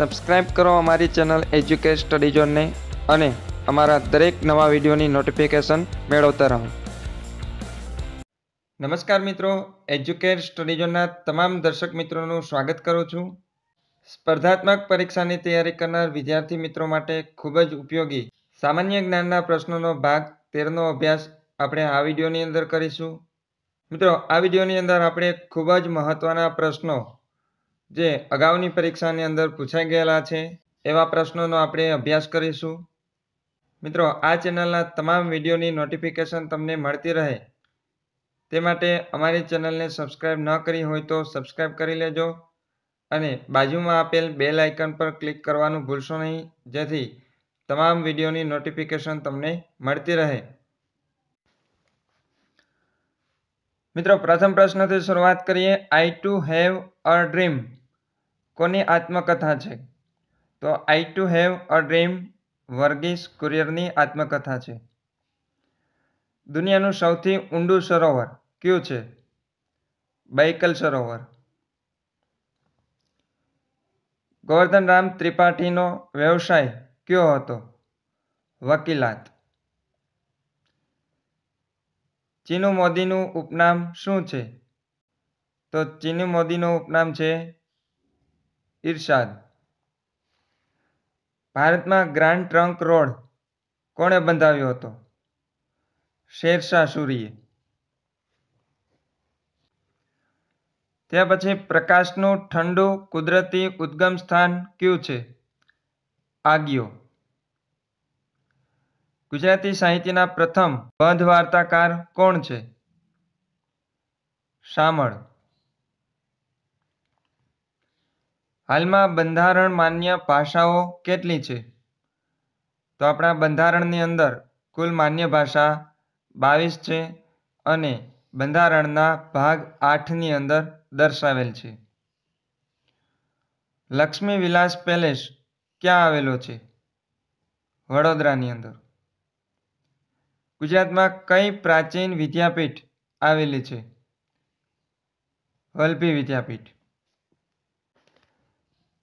subscribe કરો અમારી channel educate study ઝોનને અને અમારા દરેક નવા વિડીયોની નોટિફિકેશન મેળવતા રહો નમસ્કાર મિત્રો એજ્યુકેટ સ્ટડી ઝોનના તમામ દર્શક મિત્રોનું સ્વાગત કરું છું સ્પર્ધાત્મક પરીક્ષાની તૈયારી કરનાર વિદ્યાર્થી મિત્રો માટે ખૂબ જ ઉપયોગી સામાન્ય જ્ઞાનના પ્રશ્નોનો ભાગ તેરનો અભ્યાસ આપણે આ વિડીયોની અંદર કરીશું મિત્રો આ વિડીયોની અંદર આપણે ખૂબ જ મહત્ત્વના પ્રશ્નો જે અગાઉની પરીક્ષાની અંદર પૂછાઈ ગયેલા છે એવા પ્રશ્નોનો આપણે અભ્યાસ કરીશું મિત્રો આ ચેનલના તમામ વિડીયોની નોટિફિકેશન તમને મળતી રહે તે માટે અમારી ચેનલને સબસ્ક્રાઈબ ન કરી હોય તો સબસ્ક્રાઈબ કરી લેજો અને બાજુમાં આપેલ બેલ આઇકન પર ક્લિક કરવાનું ભૂલશો નહીં જેથી તમામ વિડીયોની નોટિફિકેશન તમને મળતી રહે મિત્રો પ્રથમ પ્રશ્નથી શરૂઆત કરીએ I too have a dream કોની આત્મકથા છે તો I too have a dream Verghese કુરિયરની આત્મકથા છે દુનિયાનું સૌથી ઊંડું સરોવર કયું છે બૈકલ સરોવર ગોવર્ધન રામ ત્રિપાઠીનો વ્યવસાય કયો હતો વકીલાત ચીનુ મોદીનું ઉપનામ શું છે તો ચીનુ મોદીનું ઉપનામ છે ઇરશાદ ભારતમાં ગ્રાન્ડ ટ્રંક રોડ કોણે બંધાવ્યો હતો શેરશાહ સૂરીએ તે પછી પ્રકાશનું ઠંડુ કુદરતી ઉદ્ગમ સ્થાન કયું છે આગિયો ગુજરાતી સાહિત્યના પ્રથમ બંધ વાર્તાકાર કોણ છે શામળ હાલમાં બંધારણ માન્ય ભાષાઓ કેટલી છે તો આપણા બંધારણની અંદર કુલ માન્ય ભાષા બાવીસ છે અને બંધારણના ભાગ આઠની અંદર દર્શાવેલ છે લક્ષ્મી વિલાસ પેલેસ ક્યાં આવેલો છે વડોદરાની અંદર ગુજરાતમાં કઈ પ્રાચીન વિદ્યાપીઠ આવેલી છે વલ્પી વિદ્યાપીઠ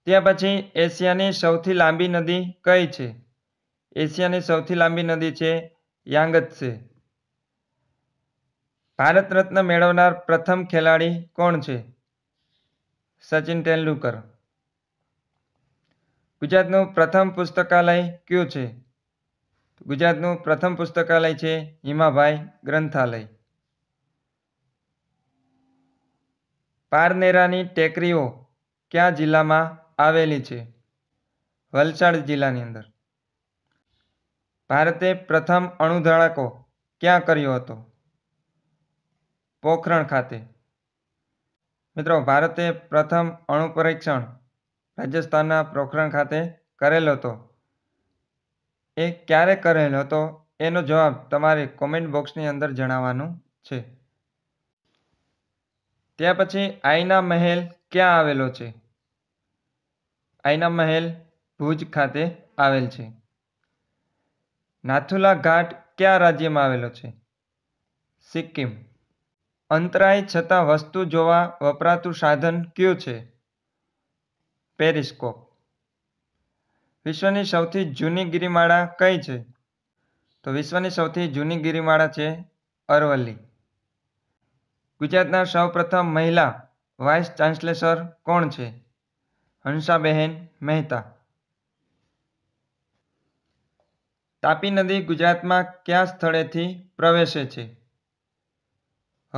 ત્યાર પછી એશિયાની સૌથી લાંબી નદી કઈ છે એશિયાની સૌથી લાંબી નદી છે યાંગત્સે ભારત રત્ન મેળવનાર પ્રથમ ખેલાડી કોણ છે સચિન તેંડુલકર ગુજરાતનું પ્રથમ પુસ્તકાલય કયું છે ગુજરાતનું પ્રથમ પુસ્તકાલય છે હિમાભાઈ ગ્રંથાલય પારનેરાની ટેકરીઓ ક્યાં જિલ્લામાં આવેલી છે વલસાડ જિલ્લાની અંદર ભારતે પ્રથમ અણુધડાકો ક્યાં કર્યો હતો પોખરણ ખાતે મિત્રો ભારતે પ્રથમ અણુ પરીક્ષણ રાજસ્થાનના પોખરણ ખાતે કરેલો હતો એ ક્યારે કરેલો હતો એનો જવાબ તમારે કોમેન્ટ બોક્સની અંદર જણાવવાનું છે ત્યાં પછી આઈના મહેલ ક્યાં આવેલો છે આઈના મહેલ ભુજ ખાતે આવેલ છે નાથુલા ઘાટ કયા રાજ્યમાં આવેલો છે સિક્કિમ અંતરાય છતાં વસ્તુ જોવા વપરાતું સાધન કયું છે પેરિસ્કોપ વિશ્વની સૌથી જૂની ગિરિમાળા કઈ છે તો વિશ્વની સૌથી જૂની ગિરિમાળા છે અરવલ્લી ગુજરાતના સૌપ્રથમ મહિલા વાઇસ ચાન્સલેસર કોણ છે હંસાબહેન મહેતા તાપી નદી ગુજરાતમાં કયા સ્થળેથી પ્રવેશે છે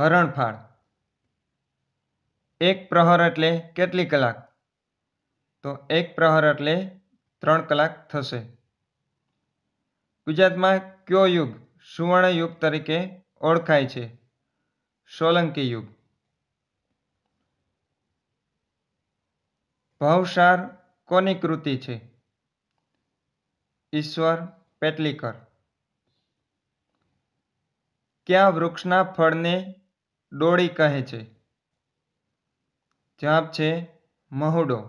હરણફાળ એક પ્રહર એટલે કેટલી કલાક તો એક પ્રહર એટલે ત્રણ કલાક થશે ગુજરાતમાં કયો યુગ સુવર્ણ યુગ તરીકે ઓળખાય છે સોલંકી યુગ ભવસાર કોની કૃતિ છે ઈશ્વર પેટલીકર ક્યાં વૃક્ષના ફળને ડોળી કહે છે જવાબ છે મહુડો